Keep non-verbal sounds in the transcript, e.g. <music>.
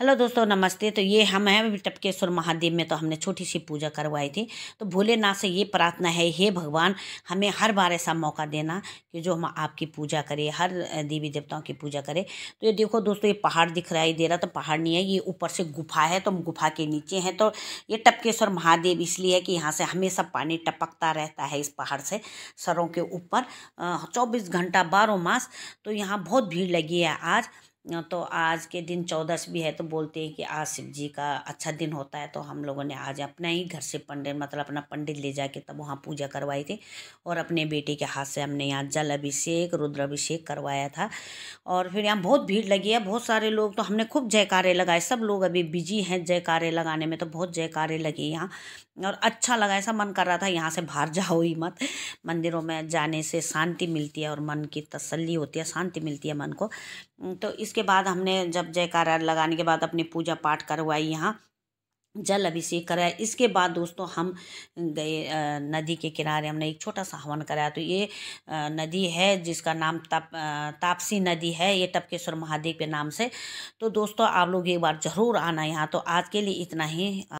hello दोस्तों नमस्ते तो ये हम हैं टपकेश्वर महादेव में तो हमने छोटी सी पूजा करवाई थी तो भोलेनाथ से ये प्रार्थना है हे भगवान हमें हर बार ऐसा मौका देना कि जो हम आपकी पूजा करें हर देवी देवताओं की पूजा करें तो ये देखो दोस्तों ये पहाड़ दिख है दे रहा तो पहाड़ नहीं है ये ऊपर से गुफा है तो हम गुफा के नीचे हैं तो ये टपकेश्वर महादेव इसलिए है कि यहाँ से हमेशा पानी टपकता रहता है इस पहाड़ से सरों के ऊपर चौबीस घंटा बारह मास तो यहाँ बहुत भीड़ लगी है आज तो आज के दिन चौदस भी है तो बोलते हैं कि आज शिव जी का अच्छा दिन होता है तो हम लोगों ने आज अपना ही घर से पंडित मतलब अपना पंडित ले जाके तब वहाँ पूजा करवाई थी और अपने बेटे के हाथ से हमने यहाँ जल अभिषेक रुद्र अभिषेक करवाया था और फिर यहाँ बहुत भीड़ लगी है बहुत सारे लोग तो हमने खूब जयकारे लगाए सब लोग अभी बिजी हैं जयकारे लगाने में तो बहुत जयकारे लगे यहाँ और अच्छा लगा ऐसा मन कर रहा था यहाँ से बाहर <laughs> जाओ ही मत मंदिरों में जाने से शांति मिलती है और मन की तसल्ली होती है शांति मिलती है मन को तो इसके उसके बाद हमने जब जयकारा लगाने के बाद अपनी पूजा पाठ करवाई यहाँ जल अभिषेक कराया इसके बाद दोस्तों हम गए नदी के किनारे हमने एक छोटा सा हवन कराया तो ये नदी है जिसका नाम ताप तापसी नदी है ये टपकेश्वर महादेव के नाम से तो दोस्तों आप लोग एक बार ज़रूर आना यहाँ तो आज के लिए इतना ही